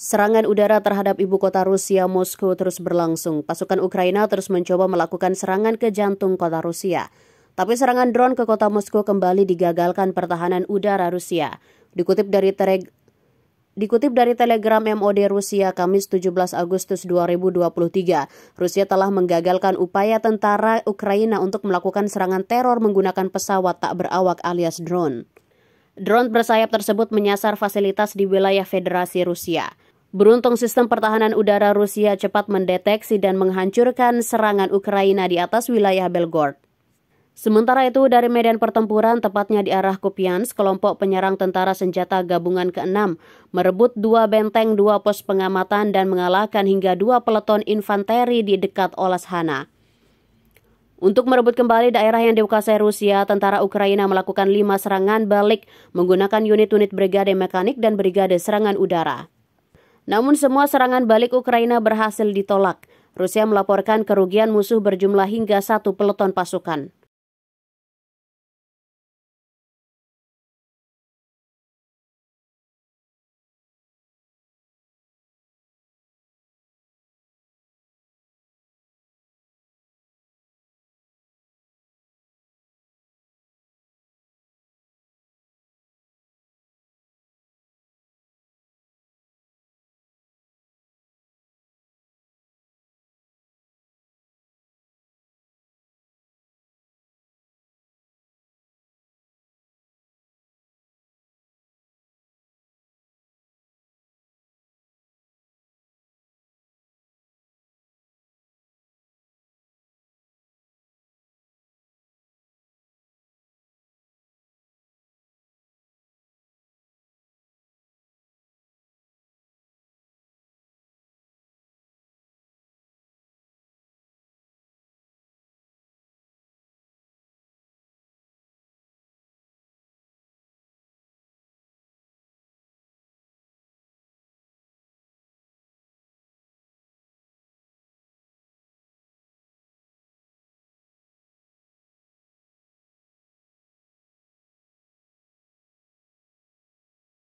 Serangan udara terhadap ibu kota Rusia Moskow terus berlangsung. Pasukan Ukraina terus mencoba melakukan serangan ke jantung kota Rusia. Tapi serangan drone ke kota Moskow kembali digagalkan pertahanan udara Rusia. Dikutip dari Tereg Dikutip dari telegram MOD Rusia Kamis 17 Agustus 2023, Rusia telah menggagalkan upaya tentara Ukraina untuk melakukan serangan teror menggunakan pesawat tak berawak alias drone. Drone bersayap tersebut menyasar fasilitas di wilayah Federasi Rusia. Beruntung sistem pertahanan udara Rusia cepat mendeteksi dan menghancurkan serangan Ukraina di atas wilayah Belgorod. Sementara itu, dari medan pertempuran, tepatnya di arah Kupiansk, kelompok penyerang tentara senjata gabungan ke-6 merebut dua benteng, dua pos pengamatan, dan mengalahkan hingga dua peleton infanteri di dekat Olashana. Untuk merebut kembali daerah yang dikuasai Rusia, tentara Ukraina melakukan lima serangan balik menggunakan unit-unit brigade mekanik dan brigade serangan udara. Namun semua serangan balik Ukraina berhasil ditolak. Rusia melaporkan kerugian musuh berjumlah hingga satu peleton pasukan.